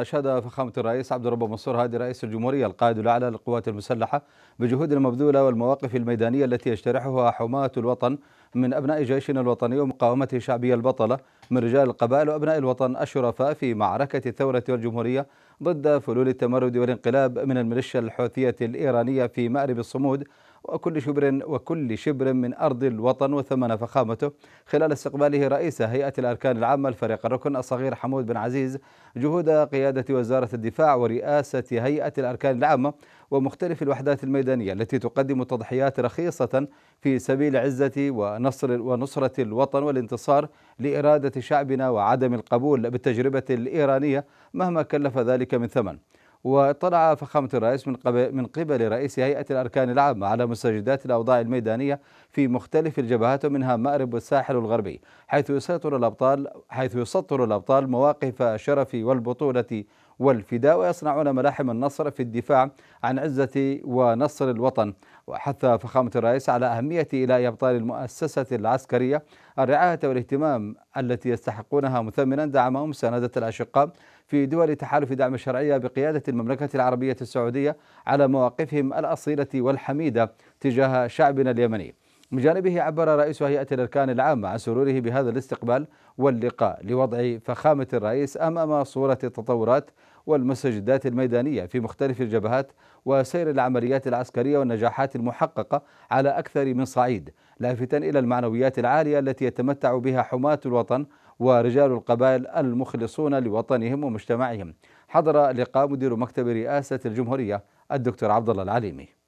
أشاد فخامة الرئيس عبد الرب منصور هادي رئيس الجمهورية القائد الأعلى للقوات المسلحة بجهود المبذولة والمواقف الميدانية التي يجترحها حماة الوطن من أبناء جيشنا الوطني ومقاومته الشعبية البطلة من رجال القبائل وأبناء الوطن الشرفاء في معركة الثورة والجمهورية ضد فلول التمرد والانقلاب من الميليشيا الحوثية الإيرانية في مأرب الصمود وكل شبر وكل شبر من أرض الوطن وثمن فخامته خلال استقباله رئيس هيئة الأركان العامة الفريق الركن الصغير حمود بن عزيز جهود قيادة وزارة الدفاع ورئاسة هيئة الأركان العامة ومختلف الوحدات الميدانية التي تقدم تضحيات رخيصة في سبيل عزة ونصر ونصرة الوطن والانتصار لإرادة شعبنا وعدم القبول بالتجربة الإيرانية مهما كلف ذلك من ثمن واطلع فخامة الرئيس من قبل من قبل رئيس هيئة الأركان العامة على مستجدات الأوضاع الميدانية في مختلف الجبهات منها مأرب والساحل الغربي حيث يسيطر الأبطال حيث يسطر الأبطال مواقف الشرف والبطولة والفداء ويصنعون ملاحم النصر في الدفاع عن عزة ونصر الوطن وحث فخامة الرئيس على أهمية إلى إبطال المؤسسة العسكرية الرعاية والاهتمام التي يستحقونها مثمنا دعمهم مساندة الأشقاء في دول تحالف دعم الشرعية بقيادة المملكة العربية السعودية على مواقفهم الأصيلة والحميدة تجاه شعبنا اليمني من جانبه عبر رئيس هيئة الأركان العامة عن سروره بهذا الاستقبال واللقاء لوضع فخامة الرئيس أمام صورة التطورات والمستجدات الميدانية في مختلف الجبهات وسير العمليات العسكرية والنجاحات المحققة على أكثر من صعيد لافتا إلى المعنويات العالية التي يتمتع بها حماة الوطن ورجال القبائل المخلصون لوطنهم ومجتمعهم حضر لقاء مدير مكتب رئاسة الجمهورية الدكتور عبد الله العليمي